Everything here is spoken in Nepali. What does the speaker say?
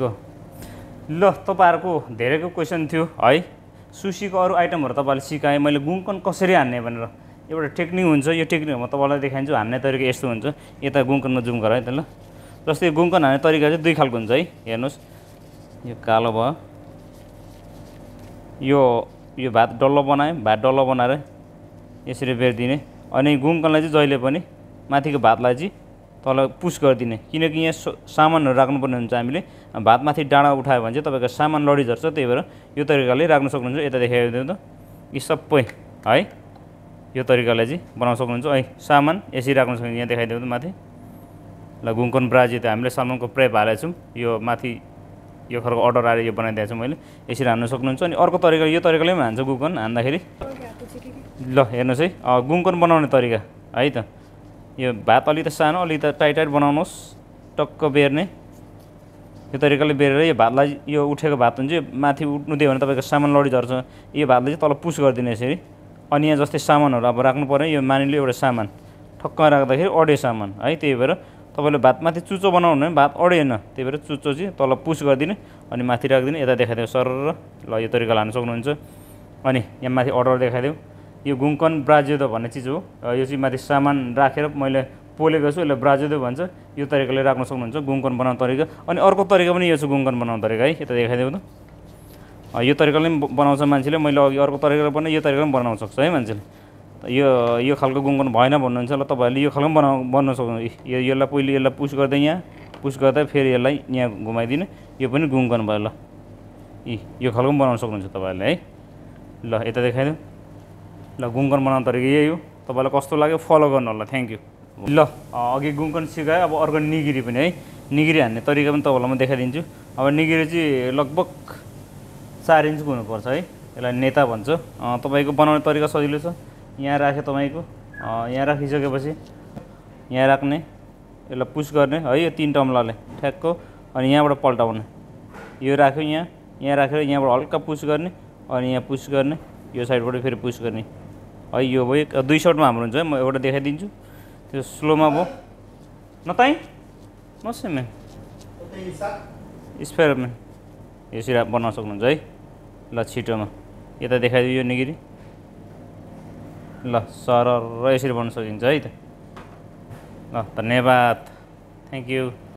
गो ल तपाईँहरूको धेरैको क्वेसन थियो है सुसीको अरू आइटमहरू तपाईँले सिकाएँ मैले गुङ्कन कसरी हान्ने भनेर एउटा टेक्निक हुन्छ यो टेक्निक म तपाईँलाई देखाइदिन्छु हान्ने तरिका यस्तो हुन्छ यता गुङ्कनमा जुम गर है त ल जस्तै गुङ्कन हान्ने तरिका चाहिँ दुई खालको हुन्छ है हेर्नुहोस् यो कालो भयो यो यो भात डल्लो बनाएँ भात डल्लो बनाएर यसरी बेरिदिने अनि गुङ्कनलाई चाहिँ जहिले पनि माथिको भातलाई चाहिँ तल पुस गरिदिने किनकि यहाँ सामानहरू राख्नुपर्ने हुन्छ हामीले भातमाथि डाँडा उठायो भने चाहिँ तपाईँको सामान लडी झर्छ त्यही भएर यो तरिकाले राख्न सक्नुहुन्छ यता देखाइदिउँ त यी सबै है यो तरिकाले चाहिँ बनाउन सक्नुहुन्छ है सामान यसरी राख्नु सक्नुहुन्छ यहाँ देखाइदिउँ त माथि ल गुङकन ब्राजी त हामीले सामानको प्रेप हालेको छौँ यो माथि यो खालको अर्डर आएर यो बनाइदिएको छु मैले यसरी हान्नु सक्नुहुन्छ अनि अर्को तरिका यो तरिकाले पनि हान्छ गुङकन हान्दाखेरि ल हेर्नुहोस् है गुङकन बनाउने तरिका है त यो भात अलि त सानो अलि त टाइट टाइट बनाउनुहोस् टक्क बेर्ने यो तरिकाले बेरेर यो भातलाई यो उठेको भात हुन्छ यो माथि उठ्नु दियो भने तपाईँको सामान लडी झर्छ यो भातले चाहिँ तल पुस गरिदिने यसरी अनि यहाँ जस्तै सामानहरू अब राख्नु पऱ्यो यो मानिलो एउटा सामान ठक्क राख्दाखेरि अड्यो सामान है त्यही भएर तपाईँले माथि चुच्चो बनाउनु भने भात अडेन त्यही भएर चुच्चो चाहिँ तल पुस गरिदिने अनि माथि राखिदिने यता देखाइदियो सर ल यो तरिकाले लानु सक्नुहुन्छ अनि यहाँ माथि अर्डर देखाइदिउँ यो गुङ्कन ब्राजेदो भन्ने चिज हो यो चाहिँ माथि सामान राखेर मैले पोलेको छु यसले ब्राजेदो भन्छ यो तरिकाले राख्न सक्नुहुन्छ गुङ्कन बनाउने तरिका अनि अर्को तरिका पनि यो छ गुङ्कन बनाउने तरिका है यता देखाइदेऊ त यो तरिकाले पनि बनाउँछ मान्छेले मैले अघि अर्को तरिकाले पनि यो तरिकाले पनि बनाउन सक्छ है मान्छेले यो यो खालको गुङ्कन भएन भन्नुहुन्छ ल तपाईँहरूले यो खालको पनि बनाउ बनाउन सक्नु यो यसलाई पहिले यसलाई पुस गर्दै यहाँ पुस गर्दा फेरि यसलाई यहाँ घुमाइदिनु यो पनि गुङ्कन भयो ल यी यो खालको पनि बनाउन सक्नुहुन्छ तपाईँहरूले है ल यता देखाइदिउँ ल गुङ्कन बनाउने तरिका यही हो तपाईँलाई कस्तो लाग्यो फलो गर्नु होला थ्याङ्क यू ल अघि गुङ्कन सिकायो अब अर्को निगिरी पनि है निगिरी हान्ने तरिका पनि तपाईँलाई म देखाइदिन्छु अब निगिरी चाहिँ लगभग चार इन्चको हुनुपर्छ है यसलाई नेता भन्छ तपाईँको बनाउने तरिका सजिलो छ यहाँ राख्यो तपाईँको यहाँ राखिसकेपछि यहाँ राख्ने यसलाई पुस गर्ने है यो तिन टम्लाले ठ्याक्को अनि यहाँबाट पल्टाउने यो राख्यो यहाँ यहाँ राखेर यहाँबाट हल्का पुस गर्ने अनि यहाँ पुस गर्ने यो साइडबाट फेरि पुस गर्ने है यो भयो दुई सर्टमा हाम्रो हुन्छ है म एउटा देखाइदिन्छु त्यो स्लोमा भयो न ताई मसै म्याम स्पेयर म्याम यसरी बनाउन सक्नुहुन्छ है ल छिटोमा यता देखाइदियो यो निगिरी ल सर र यसरी बनाउन सकिन्छ है त ल धन्यवाद थ्याङ्क यू